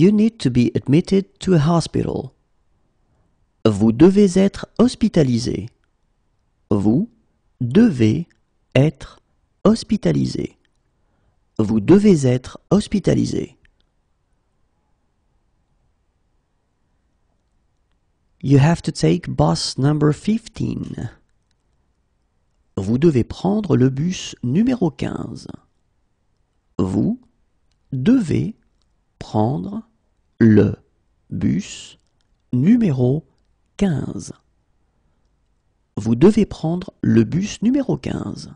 You need to be admitted to a hospital. Vous devez être hospitalisé. Vous devez être hospitalisé. Vous devez être hospitalisé. You have to take bus number 15. Vous devez prendre le bus numéro 15. Vous devez prendre le bus numéro 15. Vous devez prendre le bus numéro 15.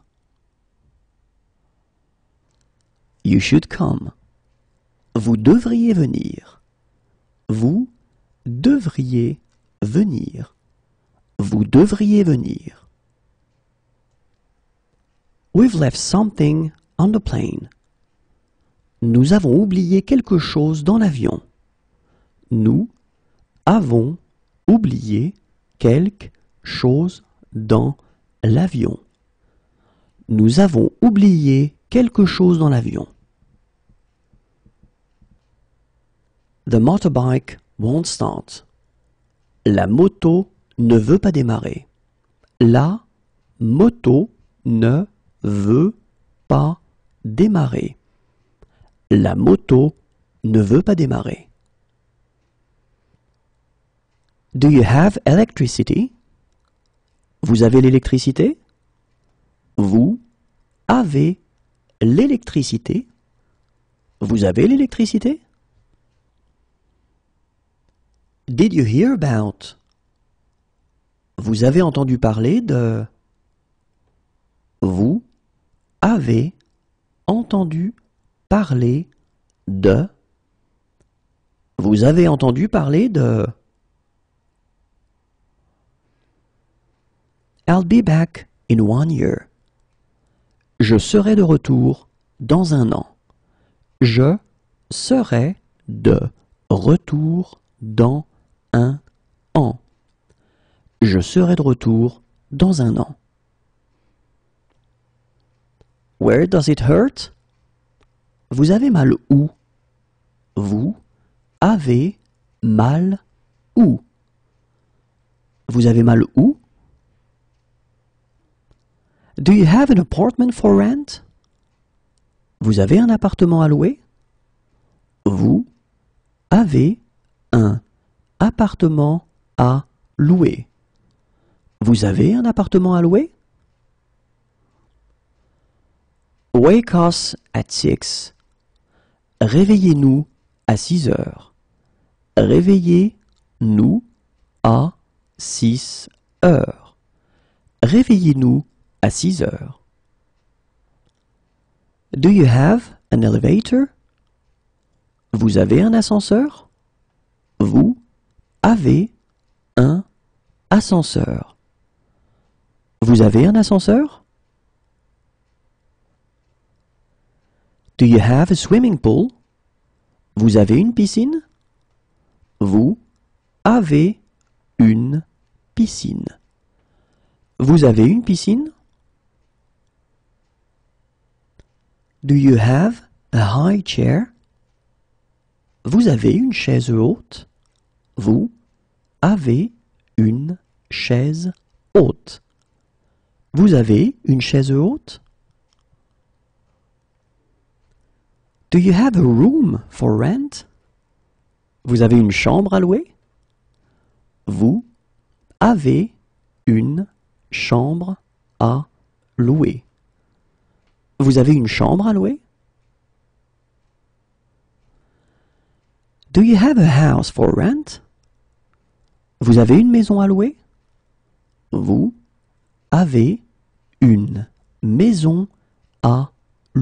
You should come. Vous devriez venir. Vous devriez venir. Vous devriez venir. We've left something on the plane. Nous avons oublié quelque chose dans l'avion nous avons oublié quelque chose dans l'avion. Nous avons oublié quelque chose dans l'avion. The motorbike won't start. La moto ne veut pas démarrer. La moto ne veut pas démarrer. La moto ne veut pas démarrer. Do you have electricity? Vous avez l'électricité? Vous avez l'électricité? Vous avez l'électricité? Did you hear about? Vous avez entendu parler de... Vous avez entendu parler de... Vous avez entendu parler de... I'll be back in one year. Je serai de retour dans un an. Je serai de retour dans un an. Je serai de retour dans un an. Where does it hurt? Vous avez mal où? Vous avez mal où? Vous avez mal où? Do you have an apartment for rent? Vous avez un appartement à louer? Vous avez un appartement à louer. Vous avez un appartement à louer? Wake us at six. Réveillez-nous à six heures. Réveillez-nous à six heures. Réveillez-nous à 6 heures. Do you have an elevator? Vous avez un ascenseur? Vous avez un ascenseur. Vous avez un ascenseur? Do you have a swimming pool? Vous avez une piscine? Vous avez une piscine. Vous avez une piscine? Do you have a high chair? Vous avez une chaise haute? Vous avez une chaise haute. Vous avez une chaise haute? Do you have a room for rent? Vous avez une chambre à louer? Vous avez une chambre à louer. Vous avez une chambre à louer? Do you have a house for rent? Vous avez une maison à louer? Vous avez une maison à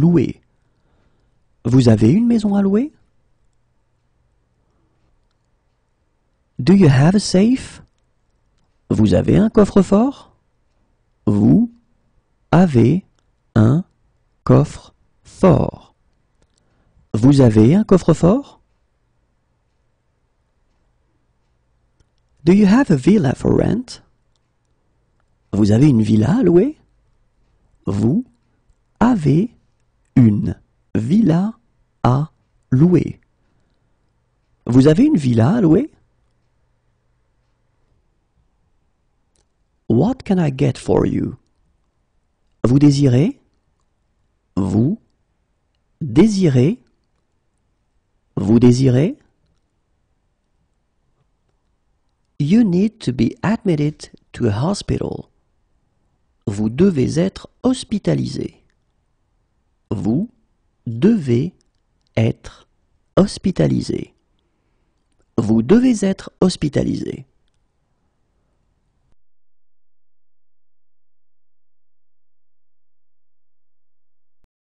louer. Vous avez une maison à louer? Do you have a safe? Vous avez un coffre-fort? Vous avez un coffre fort. Vous avez un coffre-fort? Do you have a villa for rent? Vous avez une villa à louer? Vous avez une villa à louer. Vous avez une villa à louer? What can I get for you? Vous désirez vous désirez, vous désirez. You need to be admitted to a hospital. Vous devez être hospitalisé. Vous devez être hospitalisé. Vous devez être hospitalisé.